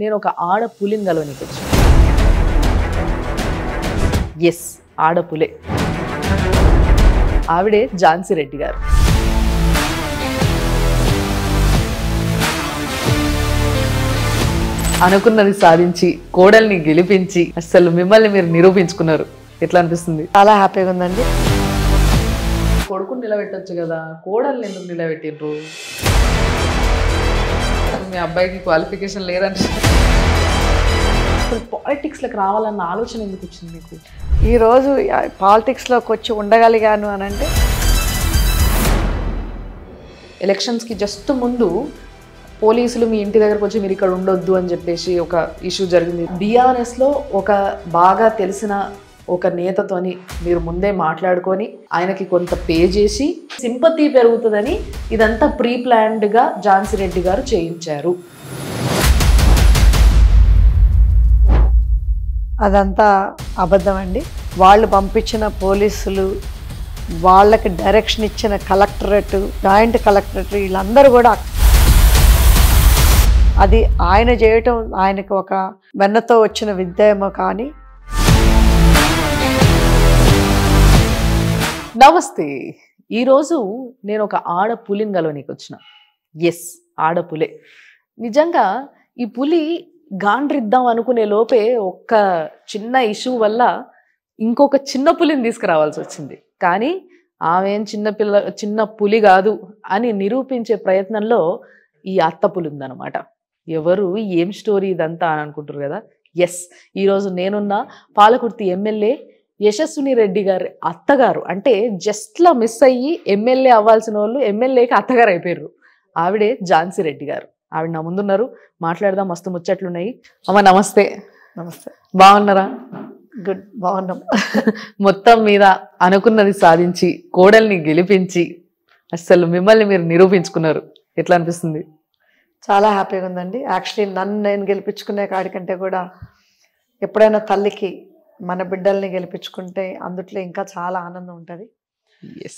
నేను ఒక ఆడ కలవనీకి వచ్చి ఎస్ ఆడపులే ఆవిడే ఝాన్సీ రెడ్డి గారు అనుకున్నది సాధించి కోడల్ని గెలిపించి అసలు మిమ్మల్ని మీరు నిరూపించుకున్నారు ఎట్లా అనిపిస్తుంది చాలా హ్యాపీగా ఉందండి కొడుకుని నిలబెట్టచ్చు కదా కోడల్ని ఎందుకు నిలబెట్టిండ్రు మీ అబ్బాయికి క్వాలిఫికేషన్ లేదంటే పాలిటిక్స్లోకి రావాలన్న ఆలోచన ఎందుకు వచ్చింది మీకు ఈరోజు పాలిటిక్స్లోకి వచ్చి ఉండగలిగాను అని అంటే ఎలక్షన్స్కి జస్ట్ ముందు పోలీసులు మీ ఇంటి దగ్గరకు వచ్చి మీరు ఇక్కడ ఉండొద్దు అని చెప్పేసి ఒక ఇష్యూ జరిగింది బీఆర్ఎస్లో ఒక బాగా తెలిసిన ఒక నేతతోని మీరు ముందే మాట్లాడుకొని ఆయనకి కొంత పే చేసి సింపతి పెరుగుతుందని ఇదంతా ప్రీ ప్లాన్డ్గా ఝాన్సీ రెడ్డి గారు చేయించారు అదంతా అబద్ధం అండి వాళ్ళు పంపించిన పోలీసులు వాళ్ళకి డైరెక్షన్ ఇచ్చిన కలెక్టరేట్ జాయింట్ కలెక్టరేట్ వీళ్ళందరూ కూడా అది ఆయన చేయటం ఆయనకు ఒక వెన్నతో వచ్చిన విద్యేమో కానీ నమస్తే ఈరోజు నేను ఒక ఆడపులిని పులిని నీకు వచ్చిన ఎస్ ఆడపులే నిజంగా ఈ పులి గాండ్రిద్దాం అనుకునే లోపే ఒక్క చిన్న ఇష్యూ వల్ల ఇంకొక చిన్న పులిని తీసుకురావాల్సి వచ్చింది కానీ ఆమెం చిన్న పిల్ల చిన్న పులి కాదు అని నిరూపించే ప్రయత్నంలో ఈ అత్త పులి ఉందన్నమాట ఎవరు ఏం స్టోరీ ఇదంతా అని అనుకుంటారు కదా ఎస్ ఈరోజు నేనున్న పాలకుర్తి ఎమ్మెల్యే యశస్విని రెడ్డి గారి అత్తగారు అంటే జస్ట్లా మిస్ అయ్యి ఎమ్మెల్యే అవ్వాల్సిన వాళ్ళు ఎమ్మెల్యేకి అత్తగారు అయిపోయారు ఆవిడే ఝాన్సీ రెడ్డి గారు ఆవిడ నా ముందున్నారు మాట్లాడదాం మస్తు ముచ్చట్లున్నాయి అమ్మ నమస్తే నమస్తే బాగున్నారా గుడ్ బాగున్నాం మొత్తం మీద అనుకున్నది సాధించి కోడల్ని గెలిపించి అసలు మిమ్మల్ని మీరు నిరూపించుకున్నారు ఎట్లా అనిపిస్తుంది చాలా హ్యాపీగా ఉందండి యాక్చువల్లీ నన్ను నేను గెలిపించుకునే కాడికంటే కూడా ఎప్పుడైనా తల్లికి మన బిడ్డల్ని గెలిపించుకుంటే అందుట్లో ఇంకా చాలా ఆనందం ఉంటుంది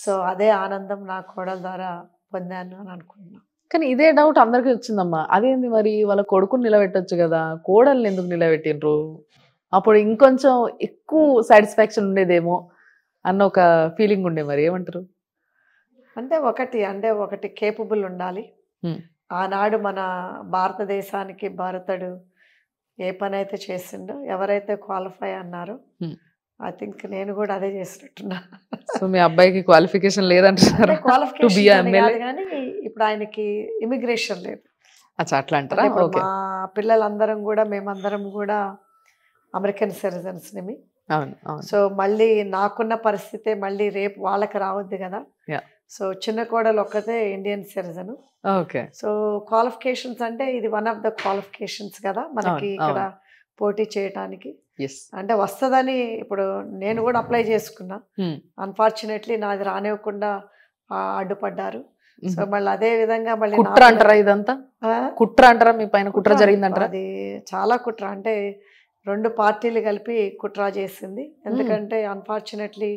సో అదే ఆనందం నా కోడల ద్వారా పొందాను అని అనుకుంటున్నాను కానీ ఇదే డౌట్ అందరికీ వచ్చిందమ్మా అదేంది మరి వాళ్ళ కొడుకుని నిలబెట్టచ్చు కదా కోడల్ని ఎందుకు నిలబెట్టినరు అప్పుడు ఇంకొంచెం ఎక్కువ సాటిస్ఫాక్షన్ ఉండేదేమో అన్న ఒక ఫీలింగ్ ఉండే మరి ఏమంటారు అంటే ఒకటి అంటే ఒకటి కేపబుల్ ఉండాలి ఆనాడు మన భారతదేశానికి భారతడు ఏ పని అయితే చేసిండో ఎవరైతే క్వాలిఫై అన్నారో ఐ థింక్ నేను కూడా అదే చేసినట్టున్నా సో మీ అబ్బాయికి క్వాలిఫికేషన్ లేదంటున్నారు క్వాలిఫికేషన్ కానీ ఇప్పుడు ఆయనకి ఇమిగ్రేషన్ లేదు అట్లా అంటారా మా పిల్లలందరం కూడా మేమందరం కూడా అమెరికన్ అవును సో మళ్ళీ నాకున్న పరిస్థితే మళ్ళీ రేపు వాళ్ళకి రావద్దు కదా సో చిన్న కోడలు ఒక్కతే Indian citizen okay so qualifications అంటే ఇది వన్ ఆఫ్ ద క్వాలిఫికేషన్స్ కదా మనకి ఇక్కడ పోటీ చేయటానికి అంటే వస్తుందని ఇప్పుడు నేను కూడా అప్లై చేసుకున్నా అన్ఫార్చునేట్లీ hmm. నాది రానివ్వకుండా అడ్డుపడ్డారు సో hmm. మళ్ళీ అదే విధంగా మళ్ళీ కుట్ర అంటారా ఇదంతా కుట్ర అంటారా మీ పైన కుట్ర జరిగిందంటారా అది చాలా కుట్ర అంటే రెండు పార్టీలు కలిపి కుట్ర చేసింది hmm. ఎందుకంటే అన్ఫార్చునేట్లీ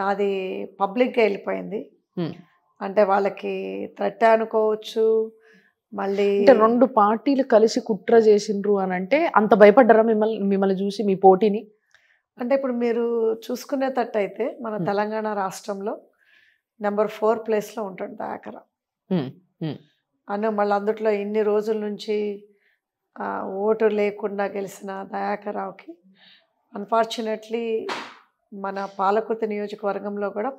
నాది పబ్లిక్గా వెళ్ళిపోయింది అంటే వాళ్ళకి థ్రెట్ అనుకోవచ్చు మళ్ళీ అంటే రెండు పార్టీలు కలిసి కుట్ర చేసిండ్రు అని అంటే అంత భయపడ్డారా మిమ్మల్ని మిమ్మల్ని చూసి మీ పోటీని అంటే ఇప్పుడు మీరు చూసుకునేటట్టు అయితే మన తెలంగాణ రాష్ట్రంలో నెంబర్ ఫోర్ ప్లేస్లో ఉంటుంది దయాకర అను మళ్ళీ అందుట్లో ఇన్ని రోజుల నుంచి ఓటు లేకుండా గెలిచిన దయాకరావుకి అన్ఫార్చునేట్లీ మన పాలకుర్తి నియోజకవర్గంలో కూడా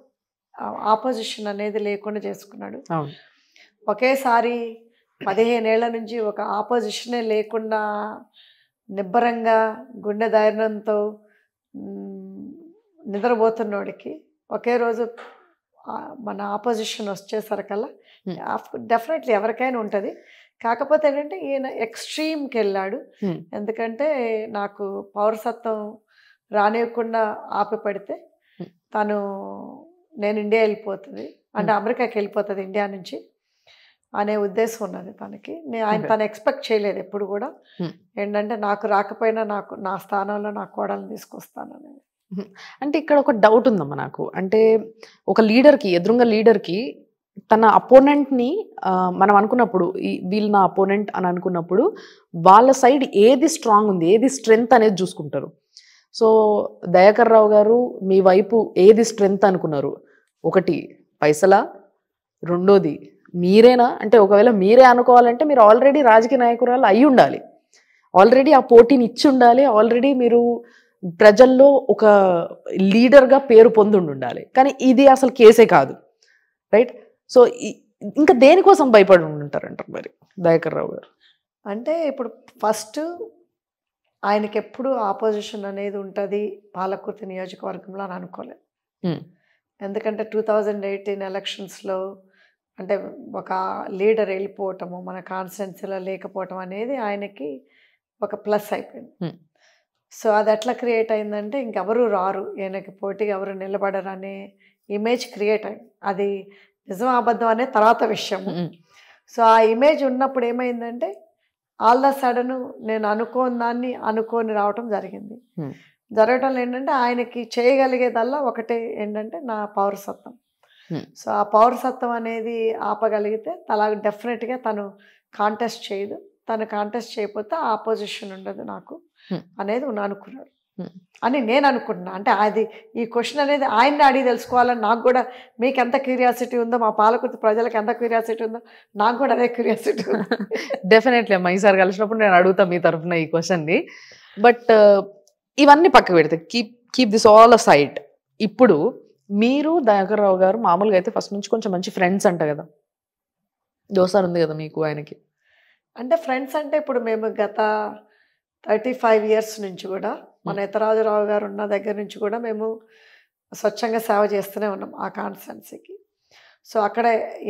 ఆపోజిషన్ అనేది లేకుండా చేసుకున్నాడు ఒకేసారి పదిహేనేళ్ల నుంచి ఒక ఆపోజిషనే లేకుండా నిబ్బరంగా గుండె దారిణంతో నిద్రపోతున్నోడికి ఒకే రోజు మన ఆపోజిషన్ వచ్చేసరికల్లా డెఫినెట్లీ ఎవరికైనా ఉంటుంది కాకపోతే ఏంటంటే ఈయన ఎక్స్ట్రీమ్కి వెళ్ళాడు ఎందుకంటే నాకు పౌరసత్వం రానివ్వకుండా ఆపి పడితే తను నేను ఇండియా వెళ్ళిపోతుంది అంటే hmm. అమెరికాకి వెళ్ళిపోతుంది ఇండియా నుంచి అనే ఉద్దేశం ఉన్నది తనకి నేను ఆయన తను ఎక్స్పెక్ట్ చేయలేదు ఎప్పుడు కూడా hmm. ఏంటంటే నాకు రాకపోయినా నాకు నా స్థానంలో నా కోడలను తీసుకొస్తానని hmm. అంటే ఇక్కడ ఒక డౌట్ ఉందమ్మా నాకు అంటే ఒక లీడర్కి ఎదురుంగ లీడర్కి తన అపోనెంట్ని మనం అనుకున్నప్పుడు వీళ్ళు నా అపోనెంట్ అని అనుకున్నప్పుడు వాళ్ళ సైడ్ ఏది స్ట్రాంగ్ ఉంది ఏది స్ట్రెంగ్త్ అనేది చూసుకుంటారు సో దయాకర్ రావు గారు మీ వైపు ఏది స్ట్రెంగ్త్ అనుకున్నారు ఒకటి పైసలా రెండోది మీరేనా అంటే ఒకవేళ మీరే అనుకోవాలంటే మీరు ఆల్రెడీ రాజకీయ నాయకురాలు అయి ఉండాలి ఆల్రెడీ ఆ పోటీని ఇచ్చి ఉండాలి ఆల్రెడీ మీరు ప్రజల్లో ఒక లీడర్గా పేరు పొంది ఉండాలి కానీ ఇది అసలు కేసే కాదు రైట్ సో ఇంకా దేనికోసం భయపడి ఉంటారంటారు మరి దయాకర్ రావు గారు అంటే ఇప్పుడు ఫస్ట్ ఆయనకి ఎప్పుడు ఆపోజిషన్ అనేది ఉంటుంది పాలకుర్తి నియోజకవర్గంలో అని అనుకోలేదు ఎందుకంటే టూ థౌజండ్ ఎయిటీన్ ఎలక్షన్స్లో అంటే ఒక లీడర్ వెళ్ళిపోవటము మన కాన్స్టెన్సీలో లేకపోవటం అనేది ఆయనకి ఒక ప్లస్ అయిపోయింది సో అది ఎట్లా క్రియేట్ అయిందంటే ఇంకెవరు రారు ఈయనకి పోటీగా ఎవరు నిలబడరు అనే ఇమేజ్ క్రియేట్ అయింది అది నిజం అబద్ధం అనే తర్వాత విషయం సో ఆ ఇమేజ్ ఉన్నప్పుడు ఏమైందంటే ఆల్ ద సడన్ నేను అనుకోని దాన్ని అనుకోని రావటం జరిగింది జరగటంలో ఏంటంటే ఆయనకి చేయగలిగేదల్లా ఒకటే ఏంటంటే నా పౌరసత్వం సో ఆ పౌరసత్వం అనేది ఆపగలిగితే అలా డెఫినెట్గా తను కాంటెస్ట్ చేయదు తను కాంటెస్ట్ చేయకపోతే ఆపోజిషన్ ఉండదు నాకు అనేది అనుకున్నాడు అని నేను అనుకుంటున్నా అంటే అది ఈ క్వశ్చన్ అనేది ఆయన్ని అడిగి తెలుసుకోవాలని నాకు కూడా మీకు ఎంత క్యూరియాసిటీ ఉందో మా పాలకుర్తి ప్రజలకు ఎంత క్యూరియాసిటీ ఉందో నాకు కూడా అదే క్యూరియాసిటీ డెఫినెట్లీ అమ్మా ఈసారి కలిసినప్పుడు నేను అడుగుతాను మీ తరఫున ఈ క్వశ్చన్ని బట్ ఇవన్నీ పక్క పెడితే keep keep this all aside ఇప్పుడు మీరు దయాకర్రావు గారు మామూలుగా అయితే ఫస్ట్ నుంచి కొంచెం మంచి ఫ్రెండ్స్ అంట కదా దోసార్ ఉంది కదా మీకు ఆయనకి అంటే ఫ్రెండ్స్ అంటే ఇప్పుడు మేము గత థర్టీ ఫైవ్ ఇయర్స్ నుంచి కూడా మన యతరాజరావు hmm. గారు ఉన్న దగ్గర నుంచి కూడా మేము స్వచ్ఛంగా సేవ చేస్తూనే ఉన్నాం ఆ కాన్స్టెన్సీకి సో అక్కడ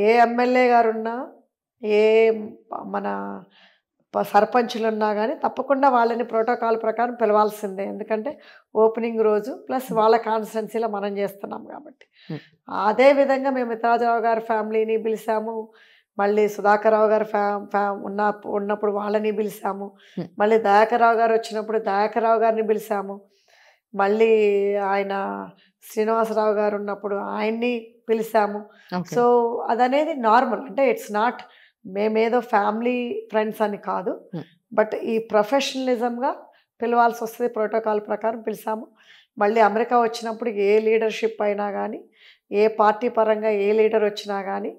ఏ ఎమ్మెల్యే గారు ఉన్నా ఏ మన సర్పంచులు ఉన్నా కానీ తప్పకుండా వాళ్ళని ప్రోటోకాల్ ప్రకారం పిలవాల్సిందే ఎందుకంటే ఓపెనింగ్ రోజు ప్లస్ వాళ్ళ కాన్స్టెన్సీలో మనం చేస్తున్నాం కాబట్టి అదే విధంగా మేము మిత్రాజరావు గారి ఫ్యామిలీని పిలిచాము మళ్ళీ సుధాకర్రావు గారు ఫ్యా ఫ్యా ఉన్న ఉన్నప్పుడు వాళ్ళని పిలిచాము మళ్ళీ రావు గారు వచ్చినప్పుడు రావు గారిని పిలిచాము మళ్ళీ ఆయన శ్రీనివాసరావు గారు ఉన్నప్పుడు ఆయన్ని పిలిచాము సో అదనేది నార్మల్ అంటే ఇట్స్ నాట్ మేమేదో ఫ్యామిలీ ఫ్రెండ్స్ అని కాదు hmm. బట్ ఈ ప్రొఫెషనలిజంగా పిలవాల్సి వస్తుంది ప్రోటోకాల్ ప్రకారం పిలిచాము మళ్ళీ అమెరికా వచ్చినప్పుడు ఏ లీడర్షిప్ అయినా కానీ ఏ పార్టీ పరంగా ఏ లీడర్ వచ్చినా కానీ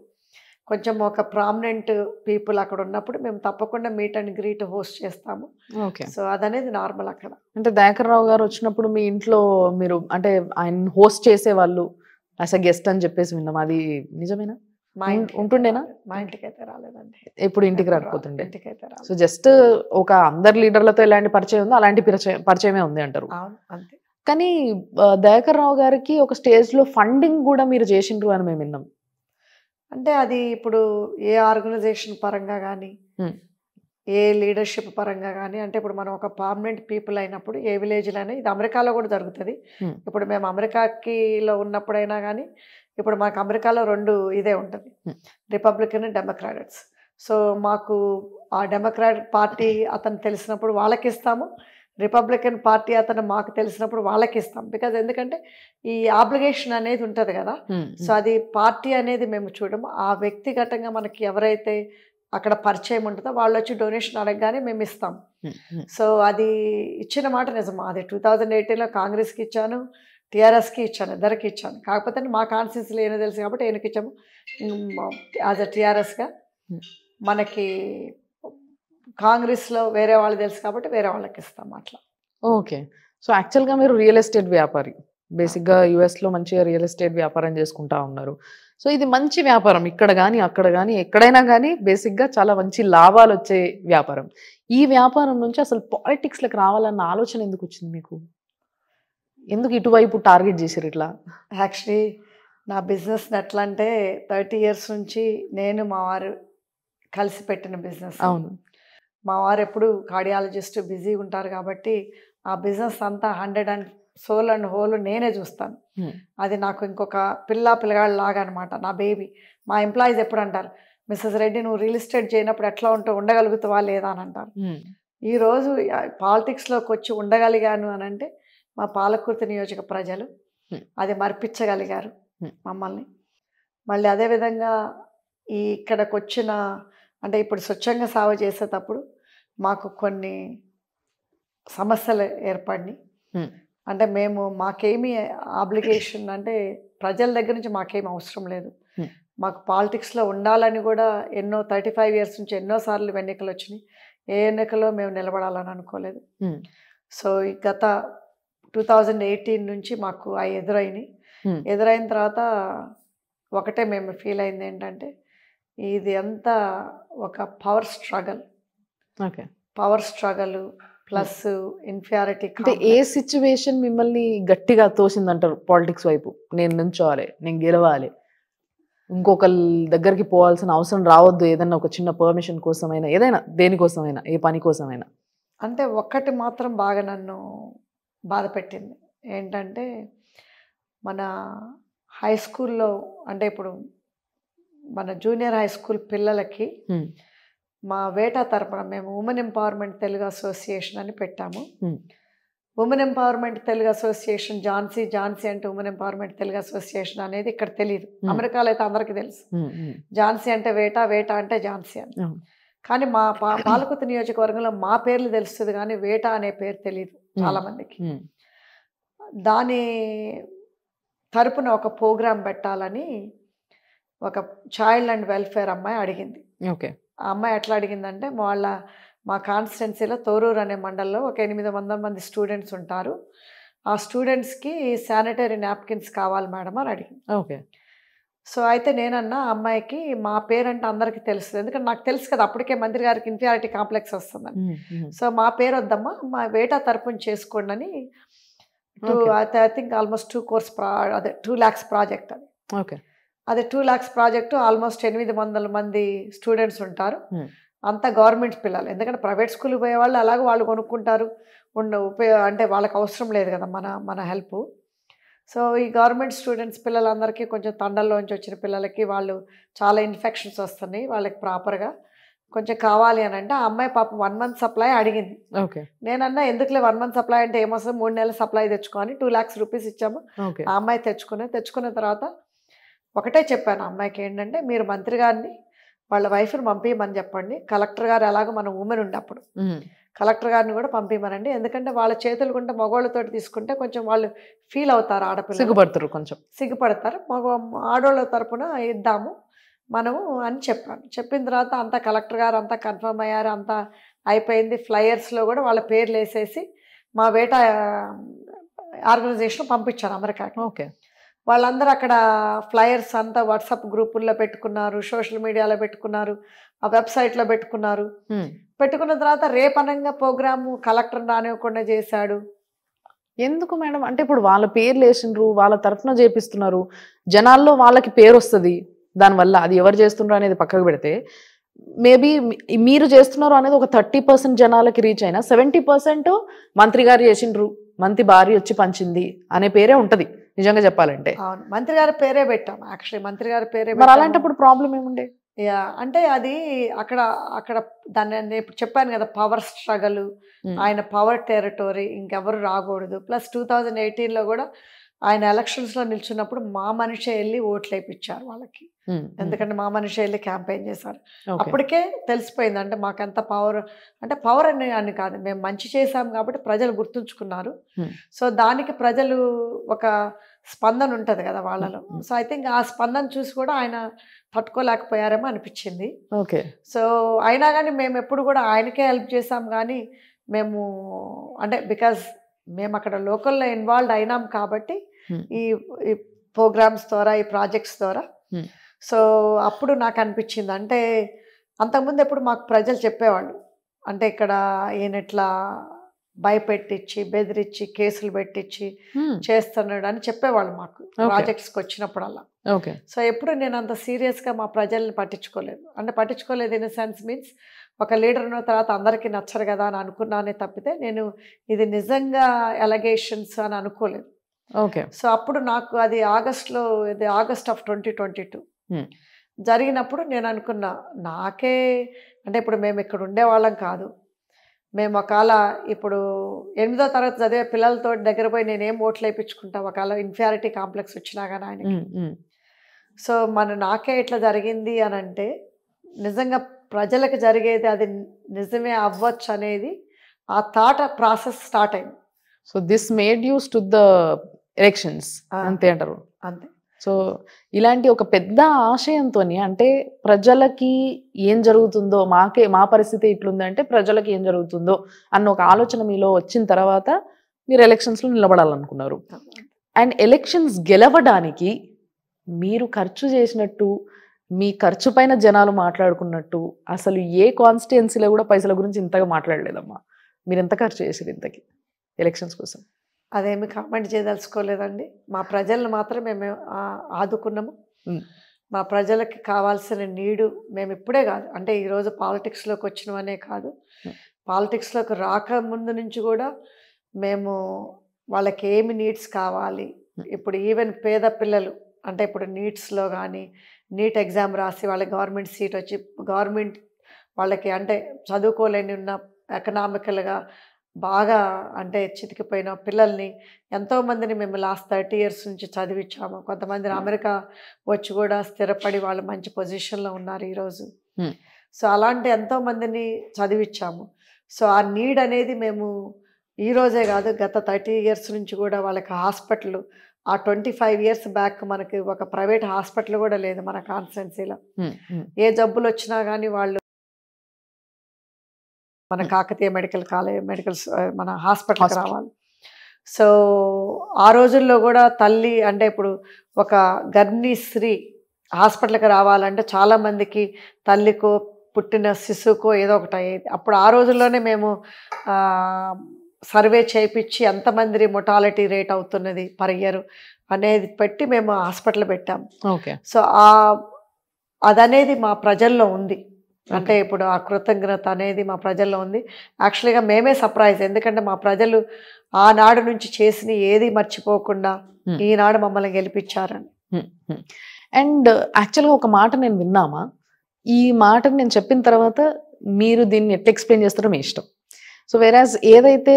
కొంచెం ఒక ప్రామినెంట్ పీపుల్ అక్కడ ఉన్నప్పుడు మేము తప్పకుండా మీట్ అండ్ గ్రీట్ హోస్ట్ చేస్తాము ఓకే సో అదనేది నార్మల్ అక్కడ అంటే దయాకర్ రావు గారు వచ్చినప్పుడు మీ ఇంట్లో మీరు అంటే ఆయన హోస్ట్ చేసే వాళ్ళు అ గెస్ట్ అని చెప్పేసి విన్నాం అది నిజమేనా మా ఉంటుండేనా మా ఇంటికి అయితే రాలేదండి ఇప్పుడు ఇంటికి రాకపోతుండే ఇంటికైతే సో జస్ట్ ఒక అందరి లీడర్లతో ఎలాంటి పరిచయం ఉందో అలాంటి పరిచయం పరిచయమే ఉంది అంటారు అంతే కానీ దయాకర్ రావు గారికి ఒక స్టేజ్లో ఫండింగ్ కూడా మీరు చేసిండ్రు అని మేము విన్నాం అంటే అది ఇప్పుడు ఏ ఆర్గనైజేషన్ పరంగా కానీ ఏ లీడర్షిప్ పరంగా కానీ అంటే ఇప్పుడు మనం ఒక పర్మనెంట్ పీపుల్ అయినప్పుడు ఏ విలేజ్లో అయినా ఇది అమెరికాలో కూడా జరుగుతుంది ఇప్పుడు మేము అమెరికాకిలో ఉన్నప్పుడైనా కానీ ఇప్పుడు మాకు అమెరికాలో రెండు ఇదే ఉంటుంది రిపబ్లికన్ డెమోక్రాటిక్స్ సో మాకు ఆ డెమోక్రాటిక్ పార్టీ అతను తెలిసినప్పుడు వాళ్ళకి ఇస్తాము రిపబ్లికన్ పార్టీ అతను మాకు తెలిసినప్పుడు వాళ్ళకి ఇస్తాం బికాజ్ ఎందుకంటే ఈ ఆబ్లిగేషన్ అనేది ఉంటుంది కదా సో hmm. అది పార్టీ అనేది మేము చూడము ఆ వ్యక్తిగతంగా మనకి ఎవరైతే అక్కడ పరిచయం ఉంటుందో వాళ్ళు వచ్చి డొనేషన్ అడగగానే మేము ఇస్తాం సో hmm. hmm. అది ఇచ్చిన మాట నిజం అది టూ థౌజండ్ ఎయిటీన్లో కాంగ్రెస్కి ఇచ్చాను టీఆర్ఎస్కి ఇచ్చాను ఇద్దరికి ఇచ్చాను కాకపోతే మా కాన్స్టిట్యూన్సీలో ఏమో తెలుసు కాబట్టి ఆయనకి ఇచ్చాము యాజ్ అ టీఆర్ఎస్గా మనకి కాంగ్రెస్లో వేరే వాళ్ళు తెలుసు కాబట్టి వేరే వాళ్ళకి ఇస్తాం అట్లా ఓకే సో యాక్చువల్గా మీరు రియల్ ఎస్టేట్ వ్యాపారి బేసిక్గా యూఎస్లో మంచిగా రియల్ ఎస్టేట్ వ్యాపారం చేసుకుంటా ఉన్నారు సో ఇది మంచి వ్యాపారం ఇక్కడ కానీ అక్కడ కానీ ఎక్కడైనా కానీ బేసిక్గా చాలా మంచి లాభాలు వచ్చే వ్యాపారం ఈ వ్యాపారం నుంచి అసలు పాలిటిక్స్లకు రావాలన్న ఆలోచన ఎందుకు వచ్చింది మీకు ఎందుకు ఇటువైపు టార్గెట్ చేశారు ఇట్లా యాక్చువల్లీ నా బిజినెస్ ఎట్లా అంటే థర్టీ ఇయర్స్ నుంచి నేను మా వారు కలిసి పెట్టిన బిజినెస్ అవును మా వారు ఎప్పుడు కార్డియాలజిస్ట్ బిజీగా ఉంటారు కాబట్టి ఆ బిజినెస్ అంతా hundred and sole and whole నేనే చూస్తాను hmm. అది నాకు ఇంకొక పిల్ల పిల్లగాడు లాగా అనమాట నా బేబీ మా ఎంప్లాయీస్ ఎప్పుడు అంటారు మిస్సెస్ రెడ్డి నువ్వు రియల్ ఎస్టేట్ చేయనప్పుడు ఎట్లా ఉంటే ఉండగలుగుతావా లేదా అని అంటారు hmm. ఈరోజు పాలిటిక్స్లోకి వచ్చి ఉండగలిగాను అని అంటే మా పాలకుర్తి నియోజక ప్రజలు అది మర్పించగలిగారు మమ్మల్ని మళ్ళీ అదేవిధంగా ఈ ఇక్కడికి వచ్చిన అంటే ఇప్పుడు స్వచ్ఛంగా సాగు చేసేటప్పుడు మాకు కొన్ని సమస్యలు ఏర్పడినాయి అంటే మేము మాకేమీ ఆబ్లిగేషన్ అంటే ప్రజల దగ్గర నుంచి మాకేమి అవసరం లేదు మాకు పాలిటిక్స్లో ఉండాలని కూడా ఎన్నో థర్టీ ఫైవ్ ఇయర్స్ నుంచి ఎన్నోసార్లు ఎన్నికలు వచ్చినాయి ఏ ఎన్నికలో మేము నిలబడాలని అనుకోలేదు సో ఈ గత టూ థౌజండ్ ఎయిటీన్ నుంచి మాకు అవి ఎదురైనాయి ఎదురైన తర్వాత ఒకటే మేము ఫీల్ అయింది ఏంటంటే ఇది అంతా ఒక power struggle okay power struggle plus inferiority అంటే ఏ సిచ్యువేషన్ మిమ్మల్ని గట్టిగా తోసింది అంటారు పాలిటిక్స్ వైపు నేను నుంచోవాలి నేను గెలవాలి ఇంకొకరి దగ్గరికి పోవాల్సిన అవసరం రావద్దు ఏదైనా ఒక చిన్న పర్మిషన్ కోసమైనా ఏదైనా దేనికోసమైనా ఏ పని కోసమైనా అంటే ఒక్కటి మాత్రం బాగా నన్ను బాధ పెట్టింది ఏంటంటే మన హై స్కూల్లో అంటే ఇప్పుడు మన జూనియర్ హై స్కూల్ పిల్లలకి మా వేటా తరపున మేము ఉమెన్ ఎంపవర్మెంట్ తెలుగు అసోసియేషన్ అని పెట్టాము women empowerment Telugu association Jhansi Jhansi అంటే ఉమెన్ ఎంపవర్మెంట్ తెలుగు అసోసియేషన్ అనేది ఇక్కడ తెలియదు అమెరికాలో అయితే అందరికీ తెలుసు ఝాన్సీ అంటే వేటా వేటా అంటే ఝాన్సీ అని కానీ మా పా పాలకుత నియోజకవర్గంలో మా పేర్లు తెలుస్తుంది కానీ వేటా అనే పేరు తెలియదు చాలా మందికి దాని తరపున ఒక ప్రోగ్రామ్ పెట్టాలని ఒక చైల్డ్ అండ్ వెల్ఫేర్ అమ్మాయి అడిగింది ఓకే ఆ అమ్మాయి ఎట్లా అడిగిందంటే వాళ్ళ మా కాన్స్టిట్యున్సీలో తోరూరు అనే మండలంలో ఒక ఎనిమిది వందల మంది స్టూడెంట్స్ ఉంటారు ఆ స్టూడెంట్స్కి శానిటరీ నాప్కిన్స్ కావాలి మేడం అని అడిగింది ఓకే సో అయితే నేనన్నా అమ్మాయికి మా పేరంటే అందరికీ తెలుసు ఎందుకంటే నాకు తెలుసు కదా అప్పటికే మంత్రి గారికి ఇన్ఫియారిటీ కాంప్లెక్స్ వస్తుందని సో మా పేరు వద్దమ్మా మా వేటా తరపున చేసుకోండి అని two I think almost two crores ప్రా అదే టూ ల్యాక్స్ ప్రాజెక్ట్ అది ఓకే అదే టూ ల్యాక్స్ ప్రాజెక్టు ఆల్మోస్ట్ ఎనిమిది వందల మంది స్టూడెంట్స్ ఉంటారు అంతా గవర్నమెంట్ పిల్లలు ఎందుకంటే ప్రైవేట్ స్కూల్ పోయే వాళ్ళు అలాగే వాళ్ళు కొనుక్కుంటారు ఉండ ఉపయోగ అంటే వాళ్ళకి అవసరం లేదు కదా మన మన హెల్ప్ సో ఈ గవర్నమెంట్ స్టూడెంట్స్ పిల్లలందరికీ కొంచెం తండల్లోంచి వచ్చిన పిల్లలకి వాళ్ళు చాలా ఇన్ఫెక్షన్స్ వస్తున్నాయి వాళ్ళకి ప్రాపర్గా కొంచెం కావాలి అని అంటే ఆ అమ్మాయి పాప వన్ మంత్ సప్లై అడిగింది ఓకే నేనన్నా ఎందుకులే వన్ మంత్ సప్లై అంటే ఏమొస్తుంది మూడు నెలల సప్లై తెచ్చుకొని టూ ల్యాక్స్ రూపీస్ ఇచ్చాము ఆ అమ్మాయి తెచ్చుకునే తెచ్చుకున్న తర్వాత ఒకటే చెప్పాను అమ్మాయికి ఏంటంటే మీరు మంత్రి గారిని వాళ్ళ వైఫ్ని పంపించమని చెప్పండి కలెక్టర్ గారు ఎలాగో మనం ఉమెన్ ఉండే అప్పుడు కలెక్టర్ గారిని కూడా పంపించమనండి ఎందుకంటే వాళ్ళ చేతులు గుంటే మగవాళ్ళతో తీసుకుంటే కొంచెం వాళ్ళు ఫీల్ అవుతారు ఆడపిల్ల సిగ్గుపడతారు కొంచెం సిగ్గుపడతారు మగ ఆడవాళ్ళ తరపున ఇద్దాము మనము అని చెప్పాను చెప్పిన తర్వాత అంతా కలెక్టర్ గారు అంతా కన్ఫర్మ్ అయ్యారు అంతా అయిపోయింది ఫ్లయర్స్లో కూడా వాళ్ళ పేర్లు వేసేసి మా వేట ఆర్గనైజేషన్ పంపించారు అమెరికాకి ఓకే వాళ్ళందరూ అక్కడ ఫ్లయర్స్ అంతా వాట్సాప్ గ్రూపుల్లో పెట్టుకున్నారు సోషల్ మీడియాలో పెట్టుకున్నారు ఆ వెబ్సైట్లో పెట్టుకున్నారు పెట్టుకున్న తర్వాత రేపనంగా ప్రోగ్రాము కలెక్టర్ రానివ్వకుండా చేశాడు ఎందుకు మేడం అంటే ఇప్పుడు వాళ్ళ పేర్లు వేసినారు వాళ్ళ తరఫున చేపిస్తున్నారు జనాల్లో వాళ్ళకి పేరు వస్తుంది దానివల్ల అది ఎవరు చేస్తున్నారు అనేది పక్కకు పెడితే మేబీ మీరు చేస్తున్నారు అనేది ఒక థర్టీ పర్సెంట్ జనాలకి రీచ్ అయినా సెవెంటీ పర్సెంట్ మంత్రి గారు చేసిండ్రు మంత్రి భార్య వచ్చి పంచింది అనే పేరే ఉంటుంది నిజంగా చెప్పాలంటే అవును మంత్రి గారి పేరే పెట్టాం యాక్చువల్లీ మంత్రి గారి పేరే మరి అలాంటప్పుడు ప్రాబ్లం ఏముండే యా అంటే అది అక్కడ అక్కడ దాన్ని నేను ఇప్పుడు చెప్పాను కదా పవర్ స్ట్రగల్ ఆయన పవర్ టెరిటరీ ఇంకెవరు రాకూడదు ప్లస్ టూ థౌజండ్ ఎయిటీన్లో కూడా ఆయన ఎలక్షన్స్లో నిల్చున్నప్పుడు మా మనిషి వెళ్ళి ఓట్లు వేయించారు వాళ్ళకి ఎందుకంటే మా మనిషి వెళ్ళి క్యాంపెయిన్ చేశారు అప్పటికే తెలిసిపోయింది అంటే మాకు ఎంత పవర్ అంటే పవర్ అనే అని కాదు మేము మంచి చేశాం కాబట్టి ప్రజలు గుర్తుంచుకున్నారు సో దానికి ప్రజలు ఒక స్పందన ఉంటుంది కదా వాళ్ళలో సో ఐ థింక్ ఆ స్పందన చూసి కూడా ఆయన తట్టుకోలేకపోయారేమో అనిపించింది ఓకే సో అయినా కానీ మేము ఎప్పుడు కూడా ఆయనకే హెల్ప్ చేసాం కానీ మేము అంటే బికాస్ మేము అక్కడ లోకల్లో ఇన్వాల్వ్ అయినాం కాబట్టి ఈ ప్రోగ్రామ్స్ ద్వారా ఈ ప్రాజెక్ట్స్ ద్వారా సో అప్పుడు నాకు అనిపించింది అంటే అంతకుముందు ఎప్పుడు మాకు ప్రజలు చెప్పేవాళ్ళు అంటే ఇక్కడ ఈయనట్లా భయపెట్టించి బెదిరించి కేసులు పెట్టించి చేస్తున్నాడు అని చెప్పేవాళ్ళు మాకు ప్రాజెక్ట్స్కి వచ్చినప్పుడల్లా ఓకే సో ఎప్పుడు నేను అంత సీరియస్గా మా ప్రజల్ని పట్టించుకోలేదు అంటే పట్టించుకోలేదు ఇన్ సెన్స్ మీన్స్ ఒక లీడర్ను తర్వాత అందరికీ నచ్చరు కదా అని అనుకున్నానే తప్పితే నేను ఇది నిజంగా ఎలగేషన్స్ అని అనుకోలేదు ఓకే సో అప్పుడు నాకు అది ఆగస్ట్లో ఇది August of twenty twenty two జరిగినప్పుడు నేను అనుకున్నా నాకే అంటే ఇప్పుడు మేము ఇక్కడ ఉండేవాళ్ళం కాదు మేము ఒకవేళ ఇప్పుడు ఎనిమిదో తరగతి చదివే పిల్లలతో దగ్గర పోయి నేనేం ఓట్లు వేయించుకుంటా ఒకవేళ ఇన్ఫియారిటీ కాంప్లెక్స్ వచ్చినా కానీ ఆయనకి సో మన నాకే ఇట్లా జరిగింది అని అంటే నిజంగా ప్రజలకు జరిగేది అది నిజమే అవ్వచ్చు అనేది ఆ థాట్ ప్రాసెస్ స్టార్ట్ అయింది so this made use to the elections అంతే అంటారు అంతే సో ఇలాంటి ఒక పెద్ద ఆశయంతో అంటే ప్రజలకి ఏం జరుగుతుందో మాకే మా పరిస్థితి ఇట్లుందంటే ప్రజలకి ఏం జరుగుతుందో అన్న ఒక ఆలోచన మీలో వచ్చిన తర్వాత మీరు ఎలక్షన్స్లో నిలబడాలనుకున్నారు అండ్ ఎలక్షన్స్ గెలవడానికి మీరు ఖర్చు చేసినట్టు మీ ఖర్చు పైన జనాలు మాట్లాడుకున్నట్టు అసలు ఏ కాన్స్టిట్యున్సీలో కూడా పైసల గురించి ఇంతగా మాట్లాడలేదమ్మా మీరు ఎంత ఖర్చు చేసారు ఇంతకి ఎలక్షన్స్ కోసం అదేమి కామెంట్ చేయదలుచుకోలేదండి మా ప్రజలను మాత్రం మేము ఆదుకున్నాము మా ప్రజలకి కావాల్సిన నీడు మేము ఇప్పుడే కాదు అంటే ఈరోజు పాలిటిక్స్లోకి వచ్చినవనే కాదు పాలిటిక్స్లోకి రాకముందు నుంచి కూడా మేము వాళ్ళకి ఏమి నీడ్స్ కావాలి ఇప్పుడు ఈవెన్ పేద పిల్లలు అంటే ఇప్పుడు నీడ్స్లో కానీ నీట్ ఎగ్జామ్ రాసి వాళ్ళ గవర్నమెంట్ సీట్ వచ్చి గవర్నమెంట్ వాళ్ళకి అంటే చదువుకోలేని ఉన్న ఎకనామికల్గా బాగా అంటే చితికిపోయిన పిల్లల్ని ఎంతోమందిని మేము లాస్ట్ థర్టీ ఇయర్స్ నుంచి చదివించాము కొంతమందిని hmm. అమెరికా వచ్చి కూడా స్థిరపడి వాళ్ళు మంచి పొజిషన్లో ఉన్నారు ఈరోజు hmm. సో అలాంటి ఎంతోమందిని చదివించాము సో ఆ నీడ్ అనేది మేము ఈరోజే కాదు గత థర్టీ ఇయర్స్ నుంచి కూడా వాళ్ళకి హాస్పిటల్ ఆ ట్వంటీ ఫైవ్ ఇయర్స్ బ్యాక్ మనకి ఒక ప్రైవేట్ హాస్పిటల్ కూడా లేదు మన కాన్స్టెన్సీలో hmm, hmm. ఏ జబ్బులు వచ్చినా కానీ వాళ్ళు మన hmm. Kakatiya medical college medical మన హాస్పిటల్కి రావాలి సో ఆ రోజుల్లో కూడా తల్లి అంటే ఇప్పుడు ఒక గర్భిణీ స్త్రీ హాస్పిటల్కి రావాలంటే చాలామందికి తల్లికో పుట్టిన శిశువుకో ఏదో ఒకటి అయ్యేది అప్పుడు ఆ రోజుల్లోనే మేము సర్వే చేయించి ఎంతమంది మొటాలిటీ రేట్ అవుతున్నది పర్ ఇయర్ అనేది పెట్టి మేము హాస్పిటల్ పెట్టాం ఓకే సో ఆ అదనేది మా ప్రజల్లో ఉంది అంటే ఇప్పుడు ఆ కృతజ్ఞత అనేది మా ప్రజల్లో ఉంది యాక్చువల్గా మేమే సర్ప్రైజ్ ఎందుకంటే మా ప్రజలు ఆనాడు నుంచి చేసిన ఏది మర్చిపోకుండా ఈనాడు మమ్మల్ని గెలిపించారని అండ్ యాక్చువల్గా ఒక మాట నేను విన్నామా ఈ మాటను నేను చెప్పిన తర్వాత మీరు దీన్ని ఎట్లా ఎక్స్ప్లెయిన్ చేస్తారో మీ ఇష్టం సో వేరాజ్ ఏదైతే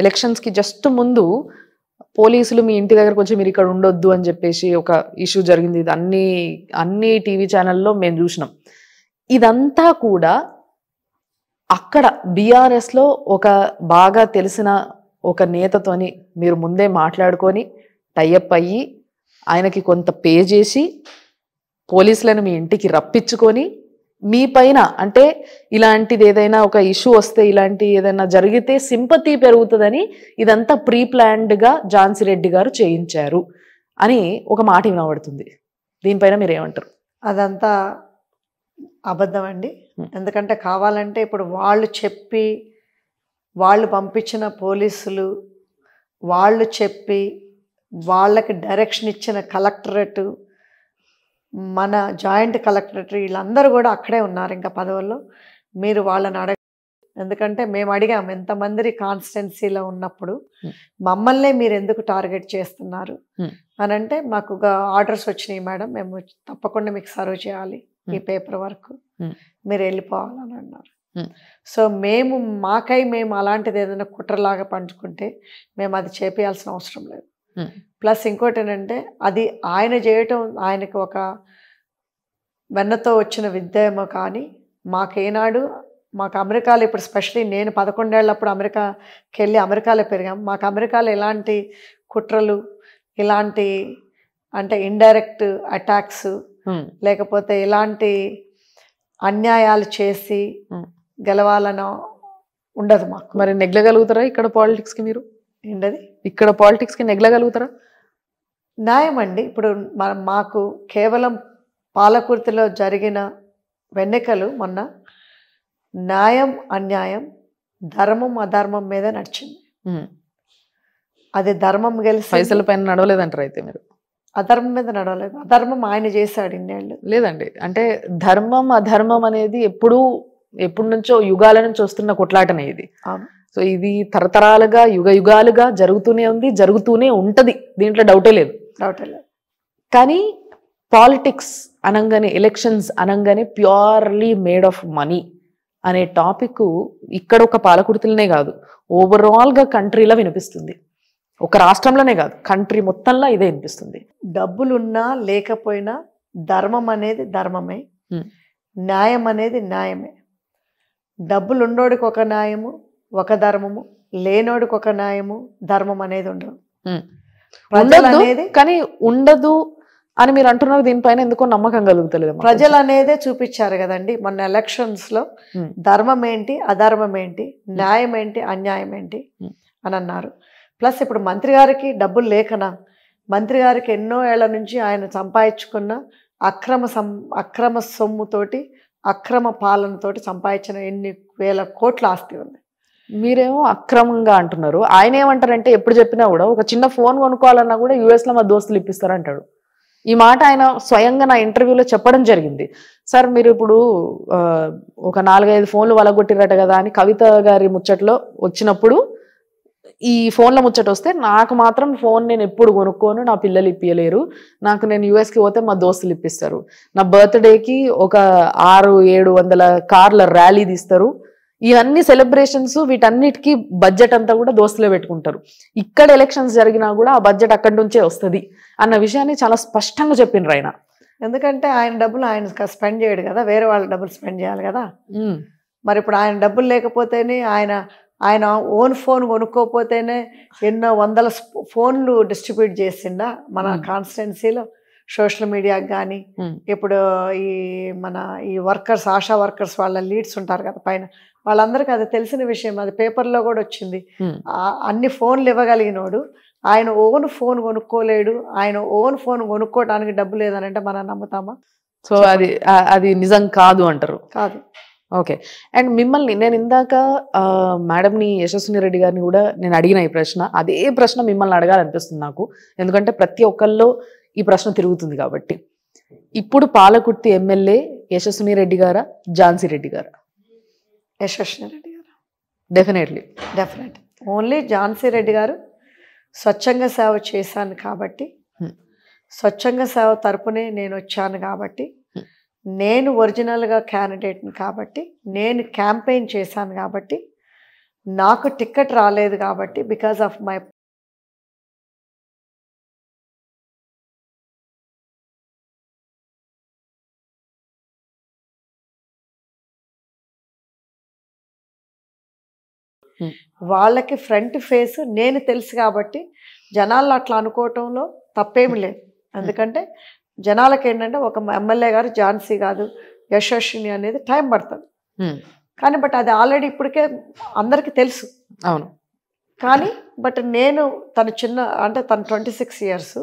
ఎలక్షన్స్కి um, జస్ట్ ముందు పోలీసులు మీ ఇంటి దగ్గరకు వచ్చి మీరు ఇక్కడ ఉండొద్దు అని చెప్పేసి ఒక ఇష్యూ జరిగింది ఇది అన్ని అన్ని టీవీ ఛానల్లో మేము చూసినాం ఇదంతా కూడా అక్కడ బీఆర్ఎస్లో ఒక బాగా తెలిసిన ఒక నేతతోని మీరు ముందే మాట్లాడుకొని టైఅప్ అయ్యి ఆయనకి కొంత పే చేసి పోలీసులను మీ ఇంటికి రప్పించుకొని మీ పైన అంటే ఇలాంటిది ఏదైనా ఒక ఇష్యూ వస్తే ఇలాంటి ఏదైనా జరిగితే సింపతి పెరుగుతుందని ఇదంతా ప్రీ ప్లాన్డ్గా ఝాన్సీ రెడ్డి గారు చేయించారు అని ఒక మాట వినబడుతుంది దీనిపైన మీరు ఏమంటారు అదంతా అబద్ధం అండి ఎందుకంటే కావాలంటే ఇప్పుడు వాళ్ళు చెప్పి వాళ్ళు పంపించిన పోలీసులు వాళ్ళు చెప్పి వాళ్ళకి డైరెక్షన్ ఇచ్చిన కలెక్టరేటు మన జాయింట్ కలెక్టరేట్ వీళ్ళందరూ కూడా అక్కడే ఉన్నారు ఇంకా పదవుల్లో మీరు వాళ్ళని అడగ ఎందుకంటే మేము అడిగాం ఎంతమంది కాన్స్టెన్సీలో ఉన్నప్పుడు మమ్మల్నే మీరు ఎందుకు టార్గెట్ చేస్తున్నారు అని అంటే మాకు ఆర్డర్స్ వచ్చినాయి మేడం మేము తప్పకుండా మీకు సర్వ్ చేయాలి ఈ పేపర్ వర్క్ మీరు వెళ్ళిపోవాలని అన్నారు సో మేము మాకై మేము అలాంటిది ఏదైనా కుట్రలాగా పంచుకుంటే మేము అది చేపేయాల్సిన అవసరం లేదు ప్లస్ ఇంకోటి ఏంటంటే అది ఆయన చేయటం ఆయనకు ఒక వెన్నతో వచ్చిన విద్యమో కానీ మాకేనాడు మాకు అమెరికాలో ఇప్పుడు స్పెషలీ నేను పదకొండేళ్ళప్పుడు అమెరికాకి వెళ్ళి అమెరికాలో పెరిగాం మాకు అమెరికాలో ఎలాంటి కుట్రలు ఇలాంటి అంటే ఇండైరెక్ట్ అటాక్స్ లేకపోతే ఇలాంటి అన్యాయాలు చేసి గెలవాలనో ఉండదు మాకు మరి నెగ్లగలుగుతారా ఇక్కడ పాలిటిక్స్కి మీరు ఏంటది ఇక్కడ పాలిటిక్స్కి నెగ్లగలుగుతారా న్యాయం అండి ఇప్పుడు మన మాకు కేవలం పాలకుర్తిలో జరిగిన వెన్నెకలు మొన్న న్యాయం అన్యాయం ధర్మం అధర్మం మీద నడిచింది అది ధర్మం గెలిచి పైసల పైన నడవలేదంటారు అయితే మీరు అధర్మం మీద నడవలేదు అధర్మం ఆయన చేశాడు ఇన్నేళ్ళు లేదండి అంటే ధర్మం అధర్మం అనేది ఎప్పుడూ ఎప్పటి నుంచో యుగాల నుంచి వస్తున్న కొట్లాటనే ఇది సో ఇది తరతరాలుగా యుగ యుగాలుగా జరుగుతూనే ఉంది జరుగుతూనే ఉంటది దీంట్లో డౌటే లేదు డౌట్ కానీ పాలిటిక్స్ అనగానే ఎలక్షన్స్ అనగానే ప్యూర్లీ మేడ్ ఆఫ్ మనీ అనే టాపిక్ ఇక్కడ ఒక పాలకుర్తులనే కాదు ఓవరాల్గా కంట్రీలో వినిపిస్తుంది ఒక రాష్ట్రంలోనే కాదు కంట్రీ మొత్తంలో ఇదే వినిపిస్తుంది డబ్బులున్నా లేకపోయినా ధర్మం అనేది ధర్మమే న్యాయం అనేది న్యాయమే డబ్బులు ఉన్నోడికి ఒక న్యాయము ఒక ధర్మము లేనోడికి ఒక న్యాయము ధర్మం అనేది ఉండదు ఉండదు కానీ ఉండదు అని మీరు అంటున్నారు దీనిపైన ఎందుకో నమ్మకం కలుగుతలేదు ప్రజలు అనేదే చూపించారు కదండి మొన్న ఎలక్షన్స్ లో ధర్మం ఏంటి అధర్మం ఏంటి న్యాయం ఏంటి అన్యాయం ఏంటి అని అన్నారు ప్లస్ ఇప్పుడు మంత్రి గారికి డబ్బులు లేకనా మంత్రి గారికి ఎన్నో ఏళ్ల నుంచి ఆయన సంపాదించుకున్న అక్రమ సం అక్రమ సొమ్ముతోటి అక్రమ పాలనతోటి సంపాదించిన ఎన్ని వేల కోట్ల ఆస్తి ఉంది మీరేమో అక్రమంగా అంటున్నారు ఆయన ఏమంటారంటే ఎప్పుడు చెప్పినా కూడా ఒక చిన్న ఫోన్ కొనుక్కోవాలన్నా కూడా యూఎస్లో మా దోస్తులు ఇప్పిస్తారు అంటాడు ఈ మాట ఆయన స్వయంగా నా ఇంటర్వ్యూలో చెప్పడం జరిగింది సార్ మీరు ఇప్పుడు ఒక నాలుగైదు ఫోన్లు వలగొట్టిరట కదా అని కవిత గారి ముచ్చట్లో వచ్చినప్పుడు ఈ ఫోన్ల ముచ్చట వస్తే నాకు మాత్రం ఫోన్ నేను ఎప్పుడు కొనుక్కోను నా పిల్లలు ఇప్పియలేరు నాకు నేను యూఎస్కి పోతే మా దోస్తులు ఇప్పిస్తారు నా బర్త్డేకి ఒక ఆరు ఏడు వందల కార్ల ర్యాలీ తీస్తారు ఇవన్నీ సెలబ్రేషన్స్ వీటన్నిటికీ బడ్జెట్ అంతా కూడా దోస్తులే పెట్టుకుంటారు ఇక్కడ ఎలక్షన్స్ జరిగినా కూడా ఆ బడ్జెట్ అక్కడి నుంచే వస్తుంది అన్న విషయాన్ని చాలా స్పష్టంగా చెప్పిండ్రు ఆయన ఎందుకంటే ఆయన డబ్బులు ఆయన స్పెండ్ చేయడు కదా వేరే వాళ్ళ డబ్బులు స్పెండ్ చేయాలి కదా మరి ఇప్పుడు ఆయన డబ్బులు లేకపోతేనే ఆయన ఆయన ఓన్ ఫోన్ కొనుక్కోపోతేనే ఎన్నో వందల ఫోన్లు డిస్ట్రిబ్యూట్ చేసిండా మన కాన్స్టిట్యున్సీలో సోషల్ మీడియాకి కానీ ఇప్పుడు ఈ మన ఈ వర్కర్స్ ఆశా వర్కర్స్ వాళ్ళ లీడ్స్ ఉంటారు కదా పైన వాళ్ళందరికీ అది తెలిసిన విషయం అది పేపర్లో కూడా వచ్చింది అన్ని ఫోన్లు ఇవ్వగలిగినోడు ఆయన ఓన్ ఫోన్ కొనుక్కోలేడు ఆయన ఓన్ ఫోన్ కొనుక్కోవడానికి డబ్బు లేదని అంటే మనం నమ్ముతామా సో అది అది నిజం కాదు అంటారు కాదు ఓకే అండ్ మిమ్మల్ని నేను ఇందాక మేడంని యశస్విని రెడ్డి గారిని కూడా నేను అడిగిన ఈ ప్రశ్న అదే ప్రశ్న మిమ్మల్ని అడగాలనిపిస్తుంది నాకు ఎందుకంటే ప్రతి ఒక్కళ్ళు ఈ ప్రశ్న తిరుగుతుంది కాబట్టి ఇప్పుడు పాలకుర్తి ఎమ్మెల్యే యశస్విని రెడ్డి గారా ఝాన్సీ రెడ్డి గారా Yashaswini Reddy garu definitely definite only Jhansi Reddy garu స్వచ్ఛంగా సేవ చేశాను కాబట్టి hmm. స్వచ్ఛంగా సేవ తరపునే నేను వచ్చాను కాబట్టి hmm. నేను ఒరిజినల్గా క్యాండిడేట్ని కాబట్టి నేను క్యాంపెయిన్ చేశాను కాబట్టి నాకు టిక్కెట్ రాలేదు కాబట్టి బికాజ్ ఆఫ్ మై వాళ్ళకి ఫ్రంట్ ఫేస్ నేను తెలుసు కాబట్టి జనాలు అట్లా అనుకోవటంలో తప్పేమి లేదు ఎందుకంటే జనాలకు ఏంటంటే ఒక ఎమ్మెల్యే గారు ఝాన్సీ కాదు యశస్విని అనేది టైం పడుతుంది కానీ బట్ అది ఆల్రెడీ ఇప్పటికే అందరికీ తెలుసు అవును కానీ బట్ నేను తను చిన్న అంటే తను ట్వంటీ సిక్స్ ఇయర్స్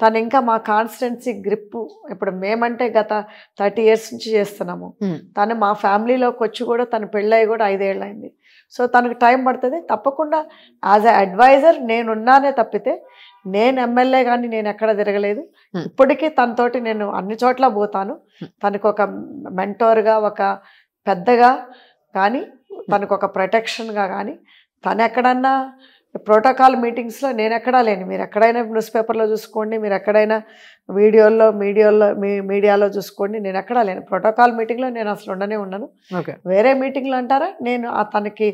తను ఇంకా మా కాన్స్టెన్సీ గ్రిప్ ఇప్పుడు మేమంటే గత థర్టీ ఇయర్స్ నుంచి చేస్తున్నాము తను మా ఫ్యామిలీలోకి వచ్చి కూడా తను పెళ్ళయి కూడా ఐదేళ్ళు అయింది సో తనకు టైం పడుతుంది తప్పకుండా యాజ్ అ అడ్వైజర్ నేనున్నానే తప్పితే నేను ఎమ్మెల్యే కానీ నేను ఎక్కడ తిరగలేదు hmm. ఇప్పటికీ తనతోటి నేను అన్ని చోట్ల పోతాను hmm. తనకు ఒక మెంటోర్గా ఒక పెద్దగా కానీ తనకు ఒక ప్రొటెక్షన్గా కానీ తను ఎక్కడన్నా ప్రోటోకాల్ మీటింగ్స్లో నేను ఎక్కడా లేను మీరు ఎక్కడైనా న్యూస్ పేపర్లో చూసుకోండి మీరు ఎక్కడైనా వీడియోల్లో మీడియాలో మీ మీడియాలో చూసుకోండి నేను ఎక్కడా లేను ప్రోటోకాల్ మీటింగ్లో నేను అసలు ఉండనే ఉండను వేరే మీటింగ్లు అంటారా నేను తనకి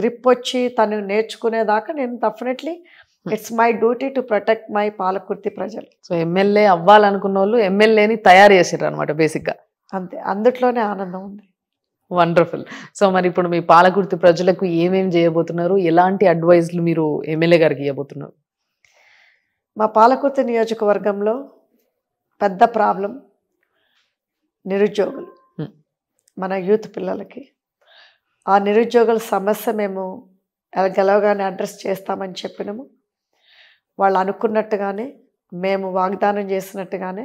గ్రిప్ వచ్చి తను నేర్చుకునేదాకా నేను definitely hmm. It's my duty to protect my Palakurthi ప్రజలు సో ఎమ్మెల్యే అవ్వాలనుకున్న వాళ్ళు ఎమ్మెల్యేని తయారు చేసారు అనమాట బేసిక్గా అంతే అందుట్లోనే ఆనందం ఉంది వండర్ఫుల్ సో మరి ఇప్పుడు మీ పాలకుర్తి ప్రజలకు ఏమేమి చేయబోతున్నారు ఎలాంటి అడ్వైజ్లు మీరు ఎమ్మెల్యే గారికి ఇవ్వబోతున్నారు మా పాలకుర్తి నియోజకవర్గంలో పెద్ద ప్రాబ్లం నిరుద్యోగులు hmm. మన యూత్ పిల్లలకి ఆ నిరుద్యోగుల సమస్య మేము గెలవగానే అడ్రస్ చేస్తామని చెప్పినాము వాళ్ళు అనుకున్నట్టుగానే మేము వాగ్దానం చేసినట్టుగానే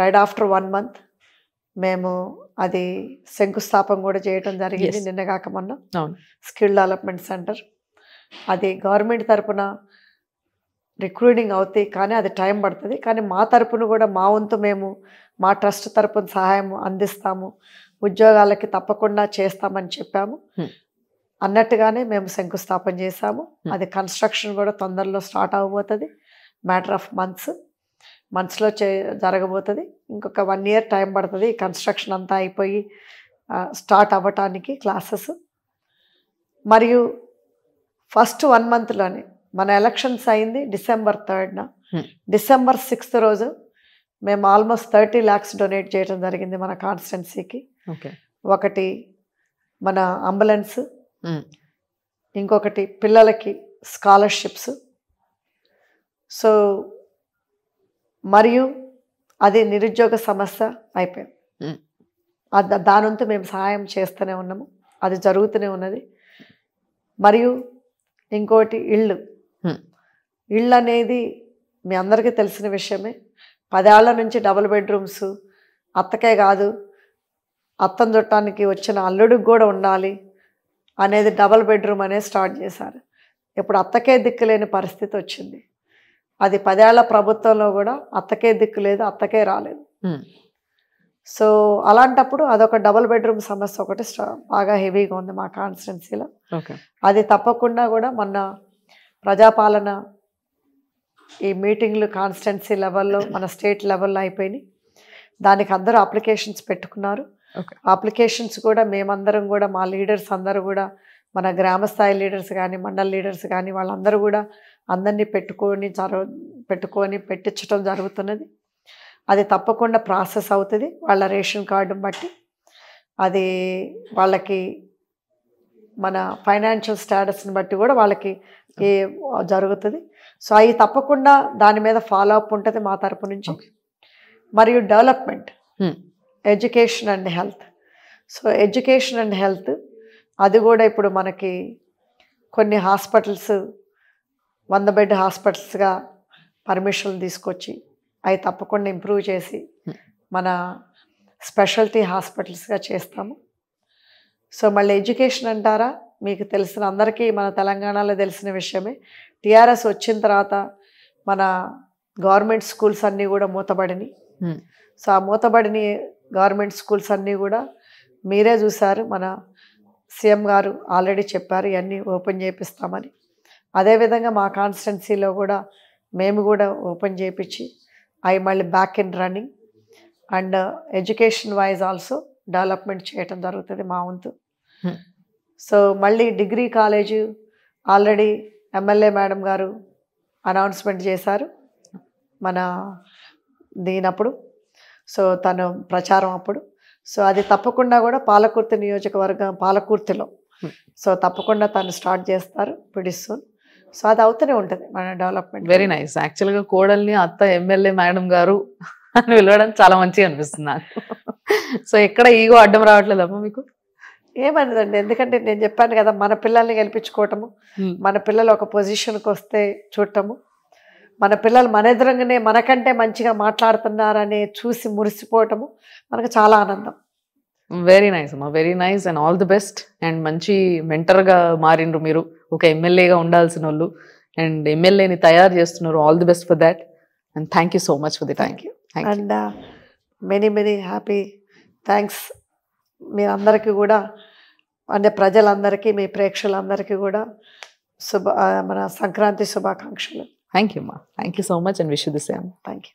రైట్ ఆఫ్టర్ వన్ మంత్ మేము అది శంకుస్థాపన కూడా చేయటం జరిగింది నిన్న కాక మొన్న స్కిల్ డెవలప్మెంట్ సెంటర్ అది గవర్నమెంట్ తరపున రిక్రూటింగ్ అవుతాయి కానీ అది టైం పడుతుంది కానీ మా తరపున కూడా మా వంతు మేము మా ట్రస్ట్ తరపున సహాయం అందిస్తాము ఉద్యోగాలకి తప్పకుండా చేస్తామని చెప్పాము hmm. అన్నట్టుగానే మేము శంకుస్థాపన చేశాము hmm. అది కన్స్ట్రక్షన్ కూడా తొందరలో స్టార్ట్ అవబోతుంది మ్యాటర్ ఆఫ్ మంత్స్ మంత్స్లో చే జరగబోతుంది ఇంకొక వన్ ఇయర్ టైం పడుతుంది కన్స్ట్రక్షన్ అంతా అయిపోయి స్టార్ట్ అవ్వటానికి క్లాసెస్ మరియు ఫస్ట్ వన్ మంత్లోనే మన ఎలక్షన్స్ అయింది డిసెంబర్ థర్డ్న డిసెంబర్ సిక్స్త్ రోజు మేము ఆల్మోస్ట్ థర్టీ ల్యాక్స్ డొనేట్ చేయడం జరిగింది మన కాన్స్టెన్సీకి ఒకటి మన అంబులెన్స్ ఇంకొకటి పిల్లలకి స్కాలర్షిప్స్ సో మరియు అది నిరుద్యోగ సమస్య అయిపోయింది అది దానంతో మేము సహాయం చేస్తూనే ఉన్నాము అది జరుగుతూనే ఉన్నది మరియు ఇంకోటి ఇళ్ళు ఇళ్ళు అనేది మీ అందరికీ తెలిసిన విషయమే పదేళ్ల నుంచి డబుల్ బెడ్రూమ్స్ అత్తకే కాదు అత్తం చుట్టానికి వచ్చిన అల్లుడికి కూడా ఉండాలి అనేది డబుల్ బెడ్రూమ్ అనేది స్టార్ట్ చేశారు ఇప్పుడు అత్తకే దిక్కులేని పరిస్థితి వచ్చింది అది పదేళ్ల ప్రభుత్వంలో కూడా అత్తకే దిక్కు లేదు అత్తకే రాలేదు hmm. సో అలాంటప్పుడు అదొక డబుల్ బెడ్రూమ్ సమస్య ఒకటి బాగా హెవీగా ఉంది మా కాన్స్టిట్యున్సీలో అది తప్పకుండా కూడా మొన్న ప్రజాపాలన ఈ మీటింగ్లు కాన్స్టిట్యున్సీ లెవెల్లో మన స్టేట్ లెవెల్లో అయిపోయినాయి దానికి అందరూ అప్లికేషన్స్ పెట్టుకున్నారు అప్లికేషన్స్ కూడా మేమందరం కూడా మా లీడర్స్ అందరూ కూడా మన గ్రామ స్థాయి లీడర్స్ కానీ మండల లీడర్స్ కానీ వాళ్ళందరూ కూడా అందరినీ పెట్టుకొని చర పెట్టుకొని పెట్టించడం జరుగుతున్నది అది తప్పకుండా ప్రాసెస్ అవుతుంది వాళ్ళ రేషన్ కార్డు బట్టి అది వాళ్ళకి మన ఫైనాన్షియల్ స్టేటస్ని బట్టి కూడా వాళ్ళకి ఏ జరుగుతుంది సో అవి తప్పకుండా దాని మీద ఫాలో అప్ ఉంటుంది మా తరపు నుంచి మరియు development education and health so education and health అది కూడా ఇప్పుడు మనకి కొన్ని హాస్పిటల్స్ వంద బెడ్ హాస్పిటల్స్గా పర్మిషన్లు తీసుకొచ్చి అవి తప్పకుండా ఇంప్రూవ్ చేసి మన స్పెషాలిటీ హాస్పిటల్స్గా చేస్తాము సో మళ్ళీ ఎడ్యుకేషన్ అంటారా మీకు తెలిసిన అందరికీ మన తెలంగాణలో తెలిసిన విషయమే టీఆర్ఎస్ వచ్చిన తర్వాత మన గవర్నమెంట్ స్కూల్స్ అన్నీ కూడా మూతబడిని సో ఆ మూతబడిని గవర్నమెంట్ స్కూల్స్ అన్నీ కూడా మీరే చూసారు మన సీఎం గారు ఆల్రెడీ చెప్పారు ఇవన్నీ ఓపెన్ చేపిస్తామని అదేవిధంగా మా కాన్స్టిట్యున్సీలో కూడా మేము కూడా ఓపెన్ చేయించి అవి మళ్ళీ back in running and education wise also development చేయటం జరుగుతుంది మా వంతు సో hmm. మళ్ళీ degree college already MLA madam garu announcement చేశారు మన దీనప్పుడు సో తను ప్రచారం అప్పుడు సో అది తప్పకుండా కూడా పాలకుర్తి నియోజకవర్గం పాలకుర్తిలో hmm. సో తప్పకుండా తను స్టార్ట్ చేస్తారు పిడిస్తూ సో అది అవుతూనే ఉంటుంది మన డెవలప్మెంట్ వెరీ నైస్ యాక్చువల్గా కోడల్ని అత్త ఎమ్మెల్యే మేడం గారు అని పిలవడానికి చాలా మంచిగా అనిపిస్తుంది నాకు సో ఎక్కడ ఈగో అడ్డం రావట్లేదు అమ్మ మీకు ఏమన్నదండి ఎందుకంటే నేను చెప్పాను కదా మన పిల్లల్ని గెలిపించుకోవటము hmm. మన పిల్లలు ఒక పొజిషన్కి వస్తే చూడటము మన పిల్లలు మన ఎదురంగానే మనకంటే మంచిగా మాట్లాడుతున్నారనే చూసి మురిసిపోవటము మనకు చాలా ఆనందం వెరీ నైస్ అమ్మా very nice and all the best and మంచి మెంటర్గా మారిండ్రు మీరు ఒక ఎమ్మెల్యేగా ఉండాల్సిన వాళ్ళు అండ్ ఎమ్మెల్యేని తయారు చేస్తున్నారు all the best for that and thank you so much for the thank you and many many happy thanks మీరందరికీ కూడా అంటే ప్రజలందరికీ మీ ప్రేక్షకులందరికీ కూడా శుభ మన సంక్రాంతి శుభాకాంక్షలు Thank you, Ma. Thank you so much and wish you the same. Thank you.